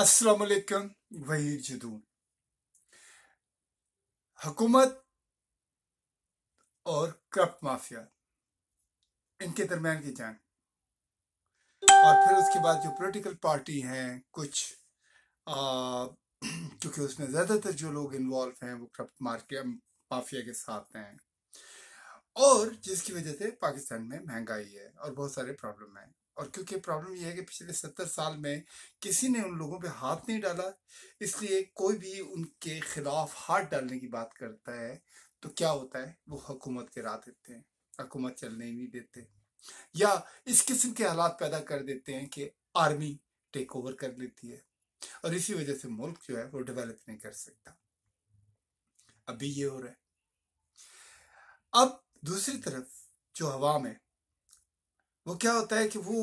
अस्सलाम वालेकुम जदून हुकूमत और करप्ट माफिया इनके दरमियान की जंग और फिर उसके बाद जो पॉलिटिकल पार्टी हैं कुछ क्योंकि उसमें ज़्यादातर जो लोग इन्वॉल्व हैं वो करप्ट मार्के माफिया के साथ हैं और जिसकी वजह से पाकिस्तान में महंगाई है और बहुत सारे प्रॉब्लम हैं और क्योंकि प्रॉब्लम यह है कि पिछले सत्तर साल में किसी ने उन लोगों पे हाथ नहीं डाला इसलिए कोई भी उनके खिलाफ हाथ डालने की बात करता है तो क्या होता है वो हुकूमत के राह देते हैं हुकूमत चलने ही नहीं देते या इस किस्म के हालात पैदा कर देते हैं कि आर्मी टेक ओवर कर लेती है और इसी वजह से मुल्क जो है वो डेवलप नहीं कर सकता अभी ये हो रहा है अब दूसरी तरफ जो हवा में वो क्या होता है कि वो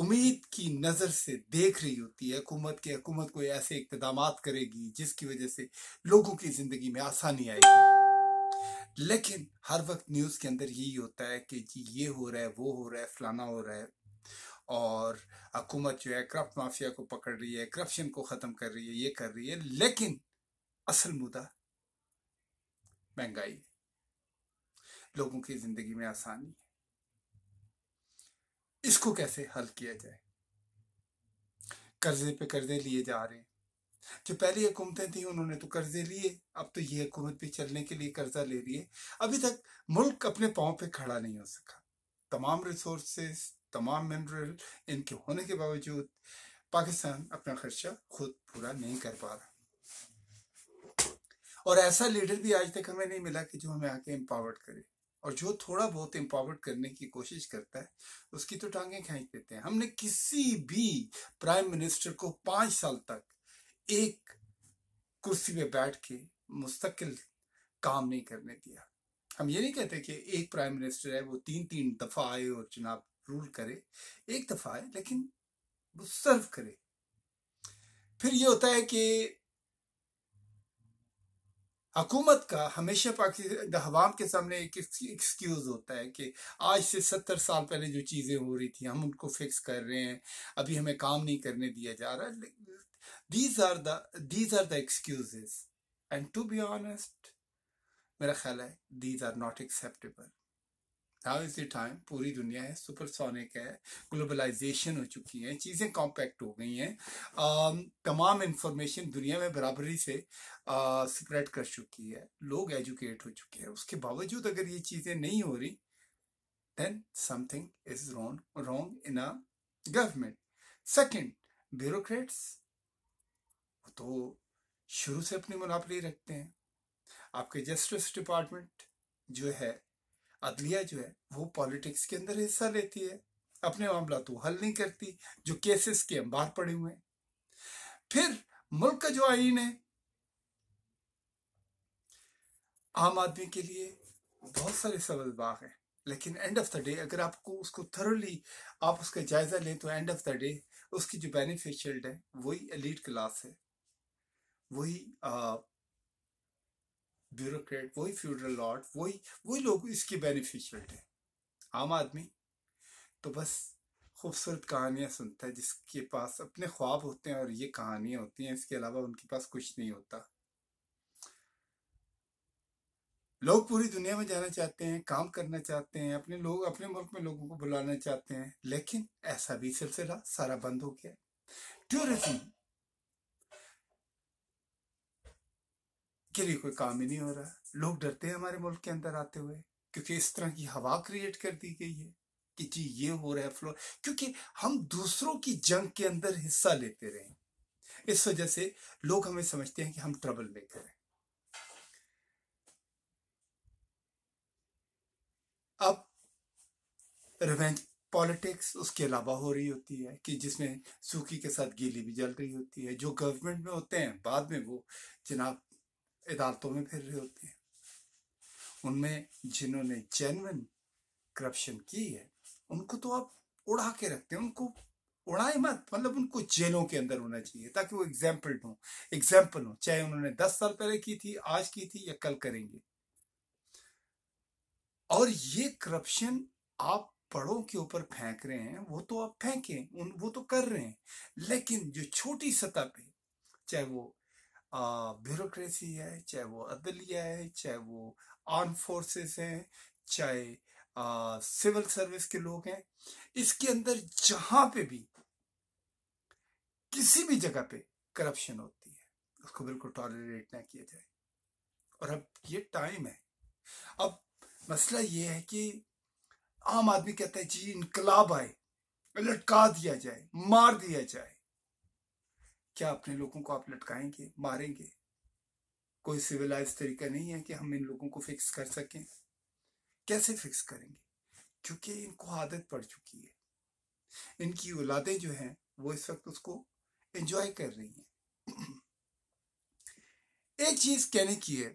उम्मीद की नज़र से देख रही होती है हुकूमत की हुकूमत कोई ऐसे इकदाम करेगी जिसकी वजह से लोगों की ज़िंदगी में आसानी आएगी लेकिन हर वक्त न्यूज़ के अंदर यही होता है कि जी ये हो रहा है वो हो रहा है फलाना हो रहा है और हकूमत जो है करप्ट माफिया को पकड़ रही है करप्शन को ख़त्म कर रही है ये कर रही है लेकिन असल मुद्दा महंगाई लोगों की ज़िंदगी में आसानी है इसको कैसे हल किया जाए कर्जे पे कर्जे लिए जा रहे हैं जो पहली हुकूमतें थी उन्होंने तो कर्जे लिए अब तो ये हुकूमत भी चलने के लिए कर्जा ले रही है अभी तक मुल्क अपने पाँव पे खड़ा नहीं हो सका तमाम रिसोर्सेस तमाम मिनरल इनके होने के बावजूद पाकिस्तान अपना खर्चा खुद पूरा नहीं कर पा रहा और ऐसा लीडर भी आज तक हमें नहीं मिला कि जो हमें आके एम्पावर्ड करे और जो थोड़ा बहुत इम्पावर्ड करने की कोशिश करता है उसकी तो टांगे खींच देते हैं हमने किसी भी प्राइम मिनिस्टर को पांच साल तक एक कुर्सी पे बैठ के मुस्तकिल काम नहीं करने दिया हम ये नहीं कहते कि एक प्राइम मिनिस्टर है वो तीन तीन दफ़ा आए और चुनाव रूल करे एक दफ़ा आए लेकिन वो सर्व करे फिर ये होता है कि हकूमत का हमेशा पाकिस्तान हवाम के सामने एक एक्सक्यूज़ होता है कि आज से सत्तर साल पहले जो चीज़ें हो रही थी हम उनको फिक्स कर रहे हैं अभी हमें काम नहीं करने दिया जा रहा these are the these are the excuse and to be honest मेरा ख्याल है these are not acceptable now is the time पूरी दुनिया है सुपरसोनिक है ग्लोबलाइजेशन हो चुकी है चीज़ें कॉम्पैक्ट हो गई हैं तमाम इंफॉर्मेशन दुनिया में बराबरी से स्प्रेड कर चुकी है लोग एजुकेट हो चुके हैं उसके बावजूद अगर ये चीज़ें नहीं हो रही then something is wrong wrong in a government second bureaucrats तो शुरू से अपनी मुनाफली रखते हैं आपके जस्टिस डिपार्टमेंट जो है अदलिया जो है वो पॉलिटिक्स के अंदर हिस्सा लेती है अपने मामला तो हल नहीं करती जो केसेस के अंबार पड़े हुए हैं फिर मुल्क का जो आइन है आम आदमी के लिए बहुत सारे सवाल बाग हैं लेकिन एंड ऑफ द डे अगर आपको उसको थरोली आप उसका जायजा लें तो एंड ऑफ द डे उसकी जो बेनिफिशियल है वही एलिट क्लास है वही ब्यूरोक्रेट वही फ्यूडरल लॉर्ड वही वही लोग इसके बेनिफिशियल हैं आम आदमी तो बस खूबसूरत कहानियाँ सुनता है जिसके पास अपने ख्वाब होते हैं और ये कहानियाँ होती हैं इसके अलावा उनके पास कुछ नहीं होता लोग पूरी दुनिया में जाना चाहते हैं काम करना चाहते हैं अपने लोग अपने मुल्क में लोगों को बुलाना चाहते हैं लेकिन ऐसा भी सिलसिला सारा बंद हो गया टूरिज्म के लिए कोई काम ही नहीं हो रहा लोग डरते हैं हमारे मुल्क के अंदर आते हुए क्योंकि इस तरह की हवा क्रिएट कर दी गई है कि जी ये हो रहा है फ्लो क्योंकि हम दूसरों की जंग के अंदर हिस्सा लेते रहे इस वजह से लोग हमें समझते हैं कि हम ट्रबल मेकर हैं अब रिवेंज पॉलिटिक्स उसके अलावा हो रही होती है कि जिसमें सूखी के साथ गीली भी जल रही होती है जो गवर्नमेंट में होते हैं बाद में वो जनाब अदालतों में फिर रहे होते हैं उनमें जिन्होंने जेनविन करप्शन की है उनको तो आप उड़ा के रखते हैं उनको उड़ाए मत मतलब उनको जेलों के अंदर होना चाहिए ताकि वो एग्जाम्पल हो एग्जाम्पल हो चाहे उन्होंने दस साल पहले की थी आज की थी या कल करेंगे और ये करप्शन आप बड़ों के ऊपर फेंक रहे हैं वो तो आप फेंकें उन वो तो कर रहे हैं लेकिन जो छोटी सतह पे चाहे वो ब्यूरोक्रेसी है चाहे वो अदलिया है चाहे वो आर्म फोर्सेस हैं चाहे सिविल सर्विस के लोग हैं इसके अंदर जहां पे भी किसी भी जगह पे करप्शन होती है उसको बिल्कुल टॉलरेट ना किया जाए और अब ये टाइम है अब मसला ये है कि आम आदमी कहता है जी इनकलाब आए लटका दिया जाए मार दिया जाए क्या अपने लोगों को आप लटकाएंगे मारेंगे कोई सिविलाइज तरीका नहीं है कि हम इन लोगों को फिक्स कर सकें कैसे फिक्स करेंगे क्योंकि इनको आदत पड़ चुकी है इनकी औलादें जो हैं वो इस वक्त उसको एंजॉय कर रही हैं एक चीज कहने की है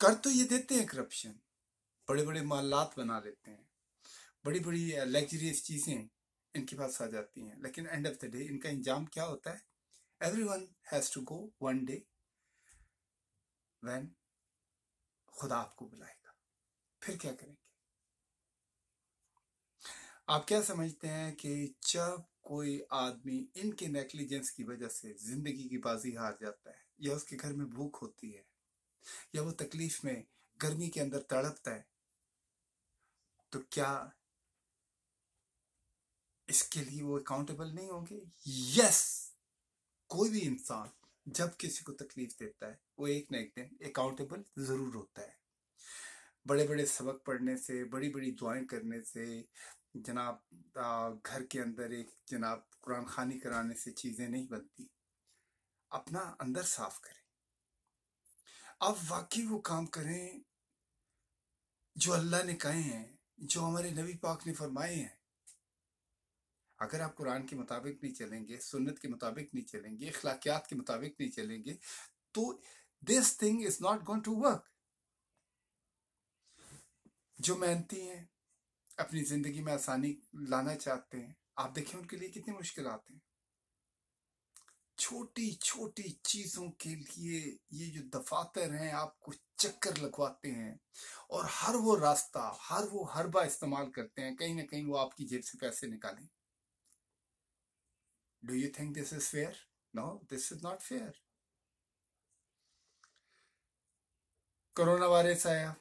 कर तो ये देते हैं करप्शन बड़े बड़े मालात बना लेते हैं बड़ी बड़ी लग्जरियस चीजें इनके पास आ जाती हैं लेकिन एंड ऑफ द डे इनका इंजाम क्या होता है everyone has to go one day when खुदा आपको बुलाएगा फिर क्या करेंगे आप क्या समझते हैं कि जब कोई आदमी इनके नेग्लिजेंस की वजह से जिंदगी की बाजी हार जाता है या उसके घर में भूख होती है या वो तकलीफ में गर्मी के अंदर तड़पता है तो क्या इसके लिए वो अकाउंटेबल नहीं होंगे यस कोई भी इंसान जब किसी को तकलीफ देता है वो एक ना एक दिन अकाउंटेबल जरूर होता है बड़े बड़े सबक पढ़ने से बड़ी बड़ी दुआएं करने से जनाब घर के अंदर एक जनाब कुरान खानी कराने से चीजें नहीं बनती अपना अंदर साफ करें अब वाकई वो काम करें जो अल्लाह ने कहे हैं जो हमारे नबी पाक ने फरमाए हैं अगर आप कुरान के मुताबिक नहीं चलेंगे सुन्नत के मुताबिक नहीं चलेंगे अखलाकियात के मुताबिक नहीं चलेंगे तो this thing is not going to work जो मेहनती हैं अपनी जिंदगी में आसानी लाना चाहते हैं आप देखें उनके लिए कितनी मुश्किल आते हैं छोटी छोटी चीजों के लिए ये जो दफातर हैं आपको चक्कर लगवाते हैं और हर वो रास्ता हर वो हरबा इस्तेमाल करते हैं कहीं ना कहीं वो आपकी जेब से पैसे निकालें Do you think this is fair? No, this is not fair. Corona आया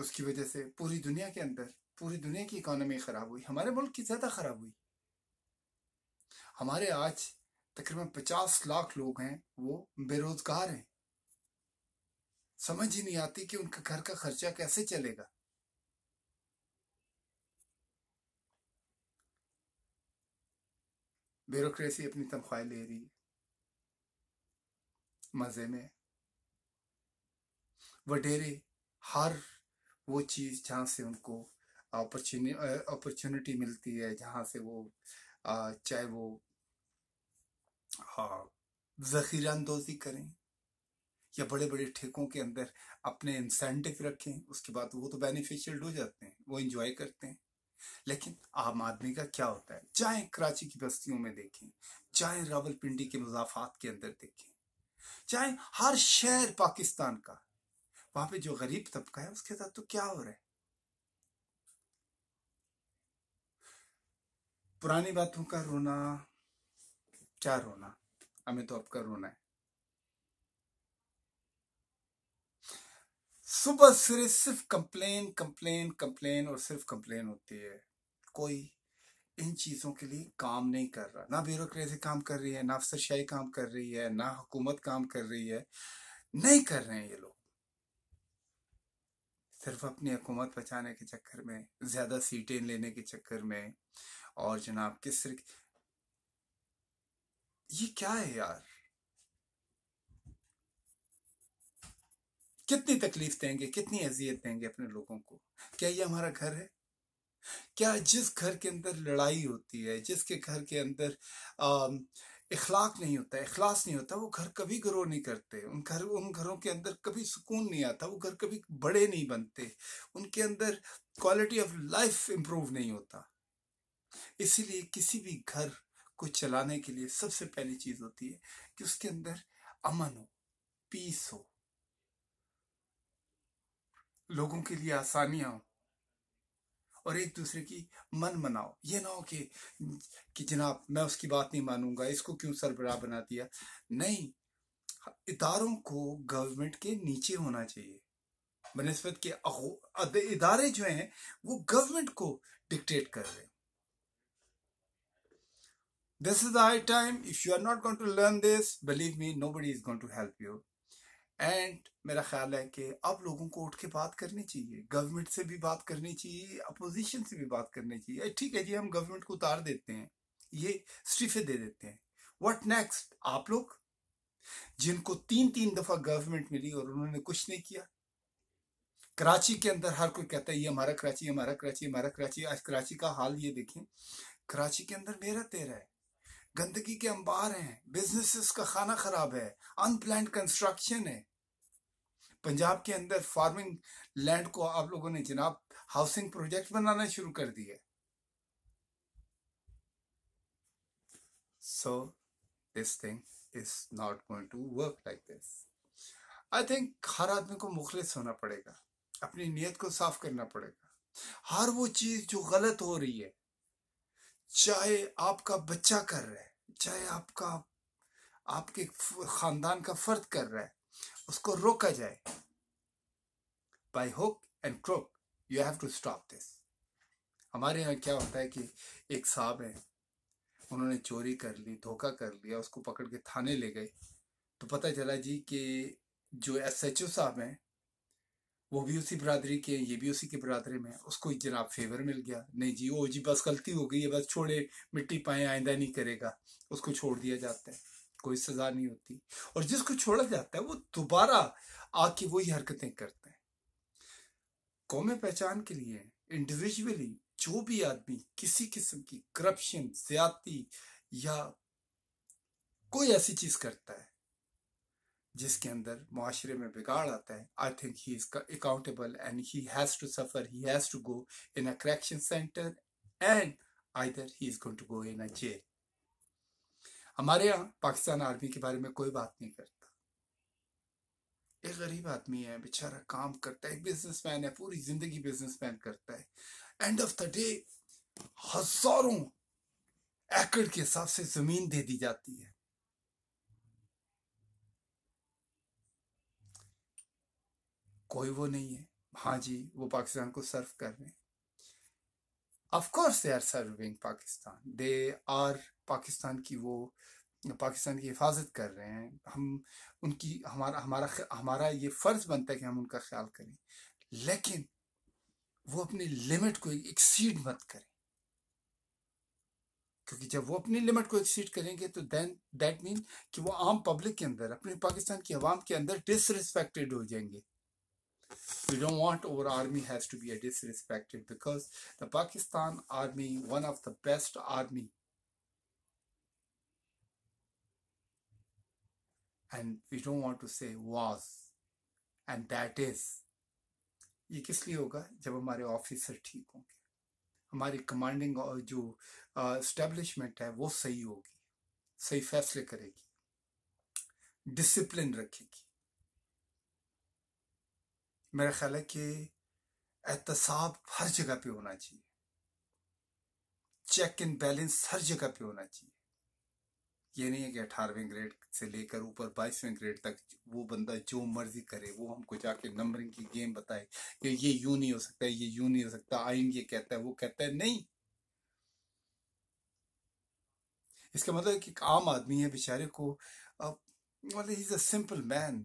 उसकी वजह से पूरी दुनिया के अंदर पूरी दुनिया की इकोनॉमी खराब हुई हमारे मुल्क की ज्यादा खराब हुई हमारे आज तकरीबन पचास लाख लोग हैं वो बेरोजगार हैं समझ ही नहीं आती कि उनका घर का खर्चा कैसे चलेगा ब्यूरोक्रेसी अपनी तनख्वाही ले रही है मज़े में वडेरे हर वो चीज़ जहाँ से उनको अपॉर्चुनिटी मिलती है जहाँ से वो चाहे वो हाँ, जखीरा अंदोजी करें या बड़े बड़े ठेकों के अंदर अपने इंसेंटिव रखें उसके बाद वो तो बेनिफिशियल हो जाते हैं वो इंजॉय करते हैं लेकिन आम आदमी का क्या होता है चाहे कराची की बस्तियों में देखें चाहे रावलपिंडी के मुजाफात के अंदर देखें चाहे हर शहर पाकिस्तान का वहां पे जो गरीब तबका है उसके साथ तो क्या हो रहा है पुरानी बातों का रोना क्या रोना हमें तो आपका रोना है सुबह सिरे सिर्फ कंप्लेन कंप्लेन कंप्लेन और सिर्फ कंप्लेन होती है कोई इन चीज़ों के लिए काम नहीं कर रहा ना ब्यूरोक्रेसी काम कर रही है ना अफसरशाही काम कर रही है ना हुकूमत काम कर रही है नहीं कर रहे हैं ये लोग सिर्फ अपनी हुकूमत बचाने के चक्कर में ज़्यादा सीटें लेने के चक्कर में और जनाब किस ये क्या है यार कितनी तकलीफ देंगे कितनी अजियत देंगे अपने लोगों को क्या ये हमारा घर है क्या जिस घर के अंदर लड़ाई होती है जिसके घर के अंदर इखलाक नहीं होता इखलास नहीं होता वो घर कभी ग्रो नहीं करते उन घर उन घरों के अंदर कभी सुकून नहीं आता वो घर कभी बड़े नहीं बनते उनके अंदर क्वालिटी ऑफ लाइफ इम्प्रूव नहीं होता इसीलिए किसी भी घर को चलाने के लिए सबसे पहली चीज होती है कि उसके अंदर अमन हो पीस हो लोगों के लिए आसानियां हो और एक दूसरे की मन मनाओ ये ना हो कि कि जनाब मैं उसकी बात नहीं मानूंगा इसको क्यों सरबराह बना दिया नहीं इदारों को गवर्नमेंट के नीचे होना चाहिए बनस्बत के इदारे जो हैं वो गवर्नमेंट को डिक्टेट कर रहे हैं this is the high time if you are not going to learn this believe me nobody is going to help you and मेरा ख्याल है कि अब लोगों को उठ के बात करनी चाहिए गवर्नमेंट से भी बात करनी चाहिए अपोजिशन से भी बात करनी चाहिए ठीक है जी हम गवर्नमेंट को उतार देते हैं ये इस्तीफे दे देते हैं व्हाट नेक्स्ट आप लोग जिनको तीन तीन दफा गवर्नमेंट मिली और उन्होंने कुछ नहीं किया कराची के अंदर हर कोई कहता है ये हमारा कराची हमारा कराची हमारा कराची आज कराची का हाल ये देखें कराची के अंदर मेरा तेरा है गंदगी के अंबार हैं बिजनेसेस का खाना खराब है अनप्लान कंस्ट्रक्शन है पंजाब के अंदर फार्मिंग लैंड को आप लोगों ने जनाब हाउसिंग प्रोजेक्ट बनाना शुरू कर दिया so this thing is not going to work like this I think हर आदमी को मुखलिस होना पड़ेगा अपनी नीयत को साफ करना पड़ेगा हर वो चीज जो गलत हो रही है चाहे आपका बच्चा कर रहा है चाहे आपका आपके खानदान का फर्द कर रहा है उसको रोका जाए by hook and crook you have to stop this हमारे यहाँ क्या होता है कि एक साहब है उन्होंने चोरी कर ली धोखा कर लिया उसको पकड़ के थाने ले गए तो पता चला जी कि जो एस एच ओ साहब हैं वो भी उसी बरादरी के हैं ये भी उसी के बरादरी में उसको जनाब फेवर मिल गया नहीं जी ओ जी बस गलती हो गई है बस छोड़े मिट्टी पाए आइंदा नहीं करेगा उसको छोड़ दिया जाता है कोई सजा नहीं होती और जिसको छोड़ा जाता है वो दोबारा आके वही हरकतें करते हैं कौम पहचान के लिए इंडिविजुअली जो भी आदमी किसी किस्म की करप्शन ज्यादा या कोई ऐसी चीज करता है जिसके अंदर माशरे में बिगाड़ आता है I think he is accountable and he has to suffer he has to go in a correction centre and either he is going to go in a jail हमारे यहाँ पाकिस्तान आर्मी के बारे में कोई बात नहीं करता एक गरीब आदमी है बेचारा काम करता है बिजनेसमैन है पूरी जिंदगी बिजनेसमैन करता है एंड ऑफ द डे हजारों एकड़ के हिसाब से जमीन दे दी जाती है कोई वो नहीं है हाँ जी वो पाकिस्तान को सर्व कर रहे हैं of they are serving Pakistan they are Pakistan की वो पाकिस्तान की हिफाजत कर रहे हैं हम उनकी हमारा हमारा हमारा ये फ़र्ज़ बनता है कि हम उनका ख्याल करें लेकिन वो अपनी लिमिट को एक्सीड मत करें क्योंकि जब वो अपनी लिमिट को एक्सीड करेंगे तो देन दैट मीन कि वो आम पब्लिक के अंदर अपने पाकिस्तान की आवाम के अंदर डिसरिस्पेक्टेड हो जाएंगे we don't want our army has to be disrespected because the Pakistan army, one of the best army, and we don't want to say was, and that is. ये किस लिए होगा जब हमारे ऑफिसर ठीक होंगे हमारी कमांडिंग और जो इस्टेब्लिशमेंट uh, है वो सही होगी सही फैसले करेगी डिसिप्लिन रखेगी मेरा ख्याल है कि एहतसाब हर जगह पे होना चाहिए चेक एंड बैलेंस हर जगह पे होना चाहिए ये नहीं है कि अठारहवें ग्रेड से लेकर ऊपर बाईसवें ग्रेड तक वो बंदा जो मर्जी करे वो हमको जाके नंबरिंग की गेम बताए कि ये यू नहीं हो सकता ये यू नहीं हो सकता आइन ये कहता है वो कहता है नहीं इसका मतलब एक आम आदमी है बेचारे को मतलब इज अ सिंपल मैन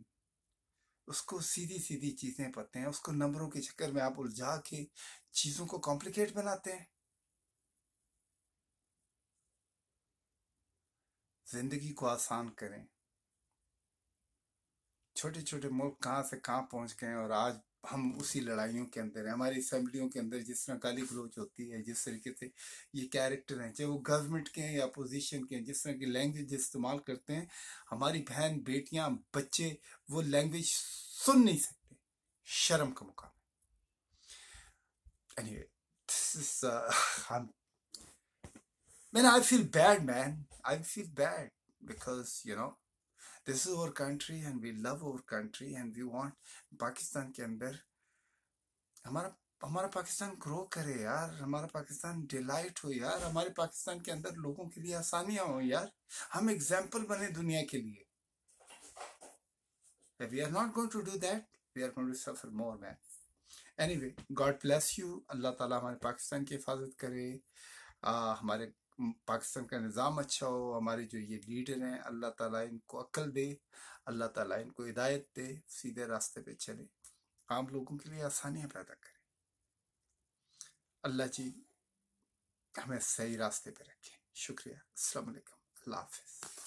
उसको सीधी सीधी चीज़ें पढ़ते हैं उसको नंबरों के चक्कर में आप उलझा के चीज़ों को कॉम्प्लिकेट बनाते हैं जिंदगी को आसान करें छोटे छोटे मुल्क कहाँ से कहाँ पहुँच गए और आज हम उसी लड़ाइयों के अंदर हमारी असम्बलियों के अंदर जिस तरह गाली गलोच होती है जिस तरीके से ये कैरेक्टर हैं चाहे वो गवर्नमेंट के हैं या अपोजिशन के हैं जिस तरह की लैंग्वेज इस्तेमाल करते हैं हमारी बहन बेटियां बच्चे वो लैंग्वेज सुन नहीं सकते शर्म का मुकाम man I feel bad man I feel bad because you know This is our country and we love our country and we want Pakistan के अंदर हमारा हमारा पाकिस्तान ग्रो करे यार हमारा पाकिस्तान डिलाइट हो यार हमारे पाकिस्तान के अंदर लोगों के लिए आसानियां हो यार हम एग्जाम्पल बने दुनिया के लिए If we are not going to do that, we are going to suffer more, man. Anyway, God bless you. Allah Ta'ala, हमारे Pakistan की हिफाजत करे आ, हमारे पाकिस्तान का निज़ाम अच्छा हो हमारे जो ये लीडर हैं अल्लाह ताला इनको अक्ल दे अल्लाह ताला इनको हिदायत दे सीधे रास्ते पे चले आम लोगों के लिए आसानियाँ पैदा करें अल्लाह जी हमें सही रास्ते पे रखें शुक्रिया अस्सलाम वालेकुम अल्लाह हाफिज़